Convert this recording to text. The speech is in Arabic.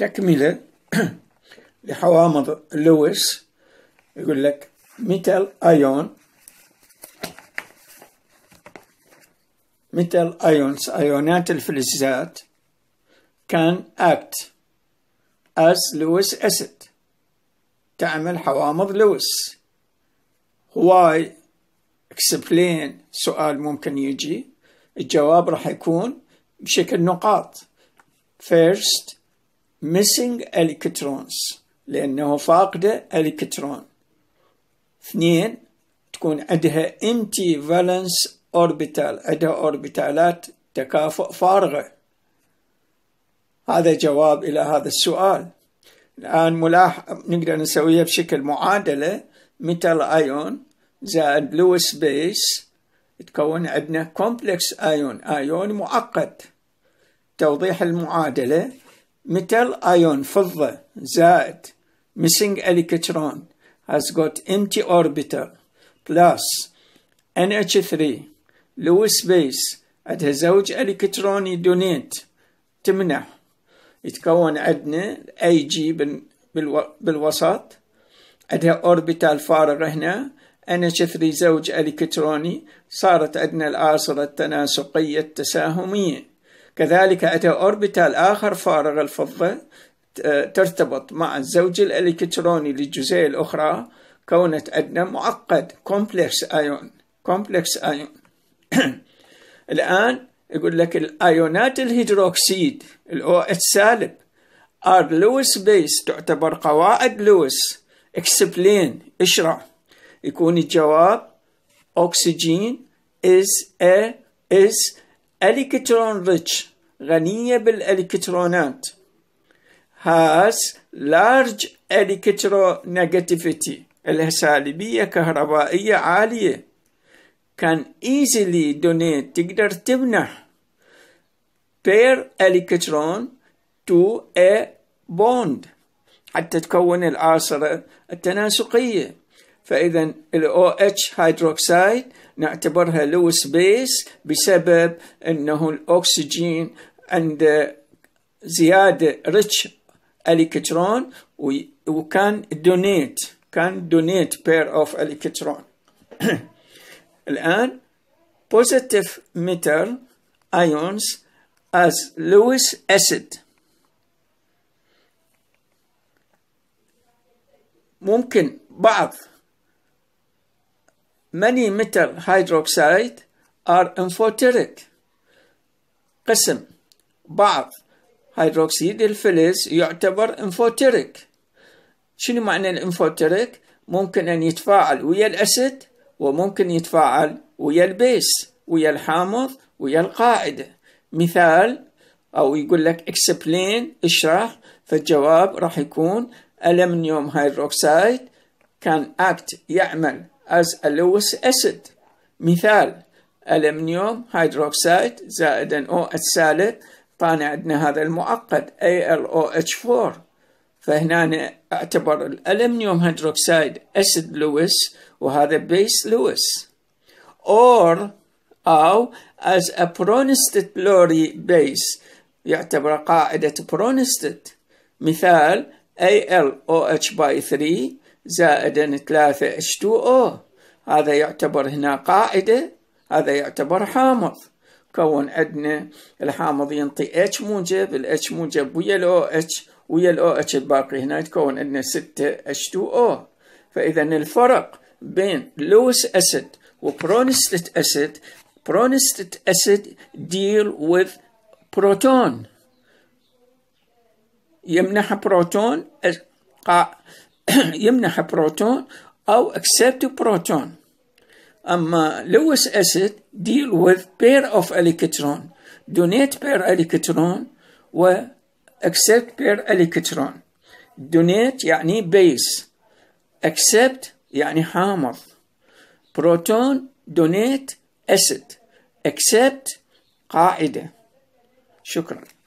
تكملة لحوامض لويس يقول لك ميتال ايون ميتال ايونز ايونات الفلزات كان act as لويس acid تعمل حوامض لويس why explain سؤال ممكن يجي الجواب راح يكون بشكل نقاط first missing electrons لأنه فاقدة الكترون اثنين تكون عندها انتي valence اوربيتال عندها اوربيتالات تكافؤ فارغة هذا جواب إلى هذا السؤال الآن ملاحظ نقدر نسويها بشكل معادلة metal ايون زائد لويس بيس تكون عندنا كومبلكس ايون ايون معقد توضيح المعادلة metal ion فضة زائد missing electron has got empty orbital plus NH3 low space عندها زوج الكترون يدونيت تمنح يتكون عندنا اي جي بالوسط عندها اوربيتال فارغ هنا NH3 زوج الكتروني صارت عندنا العاصرة التناسقية التساهمية كذلك أتى أوربيتال آخر فارغ الفضة آه، ترتبط مع الزوج الإلكتروني للجزيئة الأخرى كونت أدنى معقد كومبلكس آيون كومبلكس آيون الآن يقول لك الآيونات الهيدروكسيد الأو OH سالب ار لويس بيس تعتبر قواعد لويس اكسبلين اشرح يكون الجواب أكسجين is a is الكترون ريتش غنية بالالكترونات has large electronegativity لها سالبية كهربائية عالية can easily donate تقدر تمنح pair electron to a bond حتى تكون العاصرة التناسقية فإذا ال OH هيدروكسيد نعتبرها لو سبيس بسبب أنه الأكسجين عنده زيادة ريتش الكترون وكان دونيت كان دونيت بير اوف الكترون الآن positive metal ions as Lewis acid ممكن بعض many metal hydroxide are amphoteric قسم بعض هيدروكسيد الفلز يعتبر انفوتيريك شنو معنى الانفوتيريك ممكن ان يتفاعل ويا الاسيد وممكن يتفاعل ويا البيس ويا الحامض ويا القاعده مثال او يقول لك اكسبلين اشرح فالجواب راح يكون الومنيوم هيدروكسيد كان اكت يعمل از Lewis اسيد مثال المنيوم هيدروكسيد زائد او الثالث طالع عندنا هذا المؤقت ALOH4 فهنا اعتبر الالمنيوم هيدروكسيد اسيد لويس وهذا بيس لويس or أو as a pronistate lowry base يعتبر قاعدة برونستيت مثال ALOH by 3 زائدا ثلاثة H2O هذا يعتبر هنا قاعدة هذا يعتبر حامض كون عندنا الحامض ينطي H موجب الاتش H موجب ويا ال OH ويا ال OH الباقي هنا يتكون عندنا ستة H2O فإذا الفرق بين لويس أسيد وبرونستيت أسيد برونستيت أسيد ديل وذ بروتون يمنح بروتون يمنح بروتون أو accept بروتون أما لويس أسيد deal with pair of electron donate pair electron و accept pair electron donate يعني base accept يعني حامض بروتون donate acid accept قاعدة شكراً